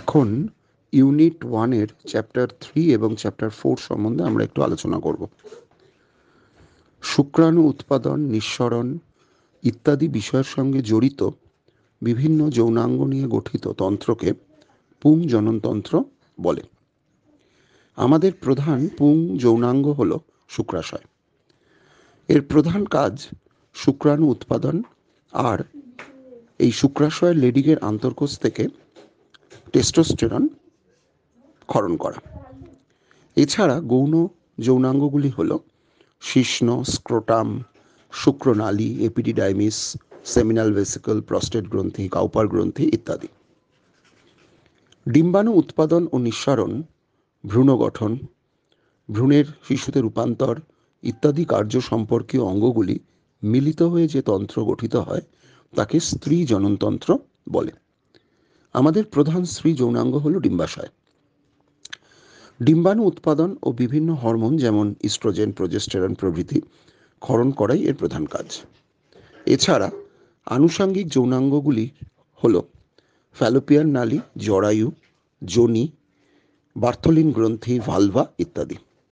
এখন ইউনিট ওয়ানের chapter three এবং চ্যাপ্টার ফোর সম্বন্ধে আমরা একটু আলোচনা করব শুক্রাণু উৎপাদন নিঃসরণ ইত্যাদি বিষয়ের সঙ্গে জড়িত বিভিন্ন যৌনাঙ্গ নিয়ে গঠিত তন্ত্রকে পুং জননতন্ত্র বলে আমাদের প্রধান পুং যৌনাঙ্গ হল শুক্রাশয় এর প্রধান কাজ শুক্রাণু উৎপাদন আর এই শুক্রাশয় লেডিগের আন্তর্কোষ থেকে টেস্টোস্টেরন ক্ষরণ করা এছাড়া গৌণ যৌনাঙ্গগুলি হল শিষ্ণ স্ক্রোটাম শুক্রনালী এপিডিডাইমিস সেমিনাল ভেসিকল প্রস্টেট গ্রন্থি কাউপার গ্রন্থি ইত্যাদি ডিম্বাণু উৎপাদন ও নিঃসারণ ভ্রূণ গঠন ভ্রূণের শিশুতে রূপান্তর ইত্যাদি কার্য সম্পর্কীয় অঙ্গগুলি মিলিত হয়ে যে তন্ত্র গঠিত হয় তাকে স্ত্রী জননতন্ত্র বলে আমাদের প্রধান স্ত্রী যৌনাঙ্গ হল ডিম্বাশয় ডিম্বাণু উৎপাদন ও বিভিন্ন হরমোন যেমন ইস্ট্রোজেন প্রজেস্টেরন প্রভৃতি ক্ষরণ করাই এর প্রধান কাজ এছাড়া আনুষাঙ্গিক যৌনাঙ্গগুলি হল ফ্যালোপিয়ান নালী জরায়ু যোনি বার্থলিন গ্রন্থি ভালভা ইত্যাদি